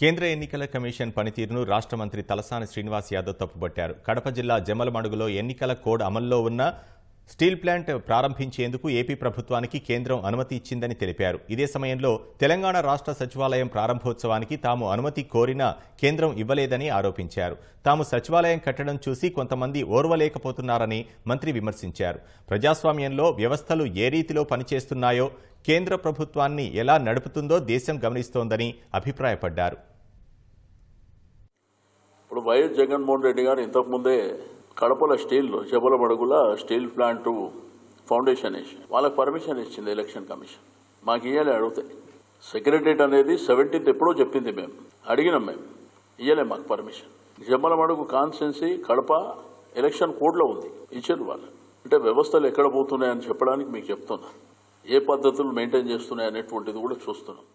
కేంద్ర ఎన్నికల కమిషన్ పనితీరును రాష్ట్ర మంత్రి తలసాని శ్రీనివాస్ యాదవ్ తప్పుబట్టారు కడప జిల్లా జమలమడుగులో ఎన్నికల కోడ్ అమల్లో ఉన్న స్టీల్ ప్లాంట్ ప్రారంభించేందుకు ఏపీ ప్రభుత్వానికి కేంద్రం అనుమతి ఇచ్చిందని తెలిపారు ఇదే సమయంలో తెలంగాణ రాష్ట్ర సచివాలయం ప్రారంభోత్సవానికి తాము అనుమతి కోరినా కేంద్రం ఇవ్వలేదని ఆరోపించారు తాము సచివాలయం కట్టడం చూసి కొంతమంది ఓర్వలేకపోతున్నారని మంత్రి విమర్శించారు ప్రజాస్వామ్యంలో వ్యవస్థలు ఏ రీతిలో పనిచేస్తున్నాయో కేంద్ర ప్రభుత్వాన్ని ఎలా నడుపుతుందో దేశం గమనిస్తోందని అభిప్రాయపడ్డారు ఇప్పుడు వైఎస్ జగన్మోహన్ రెడ్డి గారు ఇంతకుముందే కడపలో స్టీల్ బడుగుల స్టీల్ ప్లాంట్ ఫౌండేషన్ వేసి వాళ్ళకి పర్మిషన్ ఇచ్చింది ఎలక్షన్ కమిషన్ మాకు ఇయ్యాలి అడుగుతాయి సెక్రటరేట్ అనేది సెవెంటీన్త్ ఎప్పుడో చెప్పింది మేము అడిగినాం మేము ఇయ్యలే మాకు పర్మిషన్ మడుగు కాన్స్టెన్సీ కడప ఎలక్షన్ కోడ్లో ఉంది ఇచ్చారు వాళ్ళు అంటే వ్యవస్థలు ఎక్కడ పోతున్నాయని చెప్పడానికి మీకు చెప్తున్నా ఏ పద్ధతులు మెయింటైన్ చేస్తున్నాయి అనేటువంటిది కూడా చూస్తున్నాం